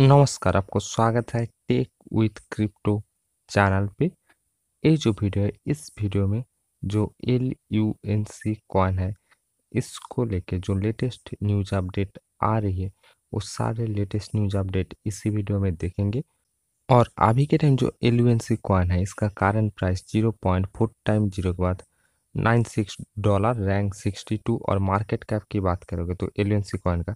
नमस्कार आपको स्वागत है टेक विथ क्रिप्टो चैनल पे ये जो वीडियो है इस वीडियो में जो L U N C coin है इसको लेके जो लेटेस्ट न्यूज अपडेट आ रही है वो सारे लेटेस्ट न्यूज अपडेट इसी वीडियो में देखेंगे और अभी के टाइम जो L U N C coin है इसका कारण price zero point four time zero के बाद nine six dollar rank sixty two और मार्केट कैप की बात करोगे तो L U N C coin का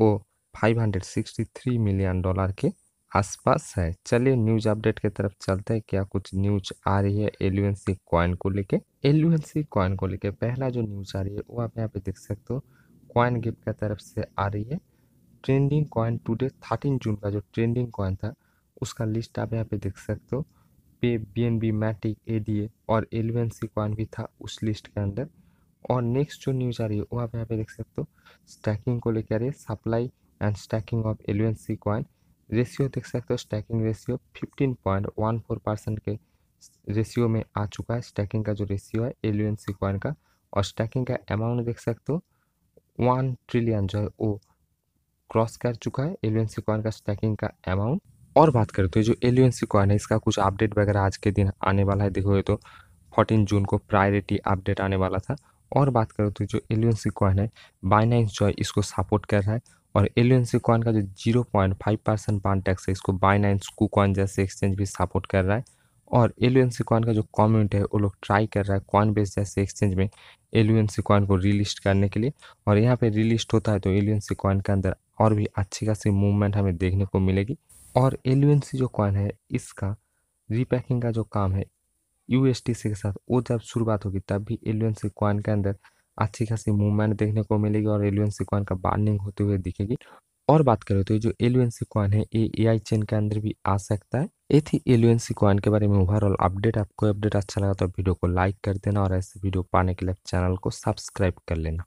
वो 563 मिलियन डॉलर के आसपास है चलिए न्यूज अपडेट की तरफ चलते हैं क्या कुछ न्यूज आ रही है एलुएनसी कॉइन को लेके एलुएनसी कॉइन को लेके पहला जो न्यूज आ रही है वो आप यहाँ पे देख सकते हो कॉइन गिफ्ट की तरफ से आ रही है trending coin today thirteen June का जो ट्रेंडिंग कॉइन था उसका लिस्ट आप यहाँ पे देख सकते हो पे B N B matic A D A और एलुएनसी कॉइन भी था उस लिस्ट के अंदर और नेक्स्ट जो न्यूज़ आ रही है वो आप यहाँ पे देख सकते हो स्टैकिंग को लेकर आ रही है supply and stacking of LUNC coin ratio देख सकते हो स्टैकिंग रेशियो 15.14 परसेंट के रेशियो में आ चुका है स्टैकिंग का जो रेशियो है एलियन सी कॉइन का और स्टैकिंग का अमाउंट देख सकते हो वन ट्रिलियन जो है वो क्रॉस कर चुका है एलियन सी कॉइन का स्टैकिंग का अमाउंट और बात करते तो हैं जो एलियन सी कॉइन है इसका कुछ अपडेट वगैरह आज के दिन आने वाला है देखो तो फोर्टीन जून को प्रायोरिटी अपडेट आने वाला था और बात करो तो जो एलियन सी कॉइन है बाइनाइंस जो है इसको सपोर्ट कर रहा है और सी कॉइन का जो जीरो पॉइंट फाइव परसेंट पान टैक्स है इसको बाइनाइंस कू कॉइन जैसे एक्सचेंज भी सपोर्ट कर रहा है और सी कॉइन का जो कम्युनिटी है वो लोग ट्राई कर रहा है कॉइन बेस जैसे एक्सचेंज में सी कॉइन को रिलिस्ट करने के लिए और यहाँ पर रिलिस्ट होता है तो सी कॉइन के अंदर और भी अच्छी खासी मूवमेंट हमें देखने को मिलेगी और सी जो कॉइन है इसका रीपैकिंग का जो काम है यू के साथ वो जब शुरुआत होगी तब भी सी कॉइन के अंदर अच्छी खासी मूवमेंट देखने को मिलेगी और एलुएनसी कॉइन का बार्निंग होते हुए दिखेगी और बात करें तो जो एलुएनसी कॉइन है ये ए आई चेन के अंदर भी आ सकता है ये थी एलुएनसी कॉइन के बारे में ओवरऑल अपडेट आपको अपडेट अच्छा लगा तो वीडियो को लाइक कर देना और ऐसे वीडियो पाने के लिए चैनल को सब्सक्राइब कर लेना